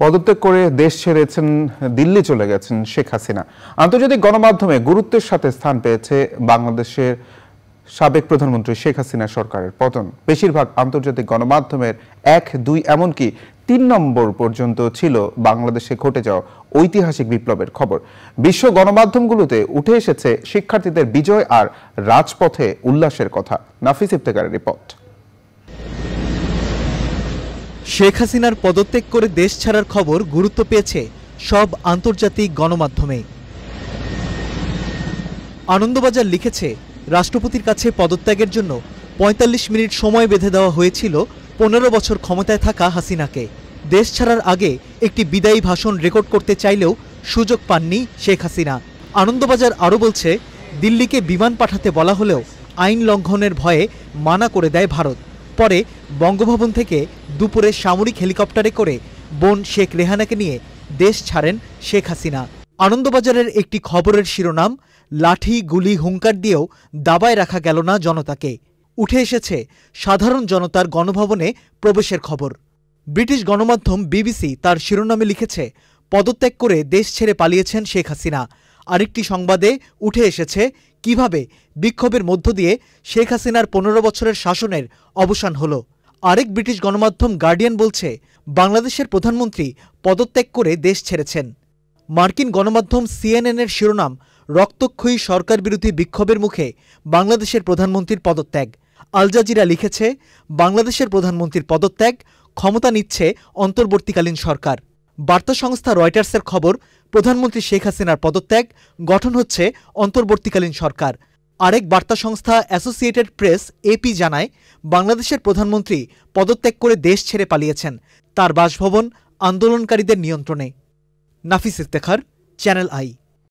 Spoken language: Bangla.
পদত্যাগ করে দেশ ছেড়েছেন দিল্লি চলে গেছেন শেখ হাসিনা আন্তর্জাতিক গণমাধ্যমে গুরুত্বের সাথে স্থান পেয়েছে বাংলাদেশের সাবেক প্রধানমন্ত্রী শেখ হাসিনা সরকারের পতন বেশিরভাগ আন্তর্জাতিক গণমাধ্যমের এক দুই এমনকি তিন নম্বর পর্যন্ত ছিল বাংলাদেশে ঘটে যাওয়া ঐতিহাসিক বিপ্লবের খবর বিশ্ব গণমাধ্যমগুলোতে উঠে এসেছে শিক্ষার্থীদের বিজয় আর রাজপথে উল্লাসের কথা নাফিস ইফতেকারের রিপোর্ট শেখ হাসিনার পদত্যাগ করে দেশ ছাড়ার খবর গুরুত্ব পেয়েছে সব আন্তর্জাতিক গণমাধ্যমে আনন্দবাজার লিখেছে রাষ্ট্রপতির কাছে পদত্যাগের জন্য ৪৫ মিনিট সময় বেঁধে দেওয়া হয়েছিল পনেরো বছর ক্ষমতায় থাকা হাসিনাকে দেশ ছাড়ার আগে একটি বিদায়ী ভাষণ রেকর্ড করতে চাইলেও সুযোগ পাননি শেখ হাসিনা আনন্দবাজার আরও বলছে দিল্লিকে বিমান পাঠাতে বলা হলেও আইন লঙ্ঘনের ভয়ে মানা করে দেয় ভারত পরে বঙ্গভবন থেকে দুপুরে সামরিক হেলিকপ্টারে করে বোন শেখ রেহানাকে নিয়ে দেশ ছাড়েন শেখ হাসিনা আনন্দবাজারের একটি খবরের শিরোনাম লাঠি গুলি হুঙ্কার দিয়েও দাবায় রাখা গেল না জনতাকে উঠে এসেছে সাধারণ জনতার গণভবনে প্রবেশের খবর ব্রিটিশ গণমাধ্যম বিবিসি তার শিরোনামে লিখেছে পদত্যাগ করে দেশ ছেড়ে পালিয়েছেন শেখ হাসিনা আরেকটি সংবাদে উঠে এসেছে কিভাবে বিক্ষোভের মধ্য দিয়ে শেখ হাসিনার পনেরো বছরের শাসনের অবসান হলো আরেক ব্রিটিশ গণমাধ্যম গার্ডিয়ান বলছে বাংলাদেশের প্রধানমন্ত্রী পদত্যাগ করে দেশ ছেড়েছেন মার্কিন গণমাধ্যম সিএনএনের শিরোনাম রক্তক্ষয়ী সরকার বিরোধী বিক্ষোভের মুখে বাংলাদেশের প্রধানমন্ত্রীর পদত্যাগ আলজাজিরা লিখেছে বাংলাদেশের প্রধানমন্ত্রীর পদত্যাগ ক্ষমতা নিচ্ছে অন্তর্বর্তীকালীন সরকার বার্তা সংস্থা রয়টার্সের খবর প্রধানমন্ত্রী শেখ হাসিনার পদত্যাগ গঠন হচ্ছে অন্তর্বর্তীকালীন সরকার আরেক বার্তা সংস্থা অ্যাসোসিয়েটেড প্রেস এপি জানায় বাংলাদেশের প্রধানমন্ত্রী পদত্যাগ করে দেশ ছেড়ে পালিয়েছেন তার বাসভবন আন্দোলনকারীদের নিয়ন্ত্রণে নাফিস ইফতেখার চ্যানেল আই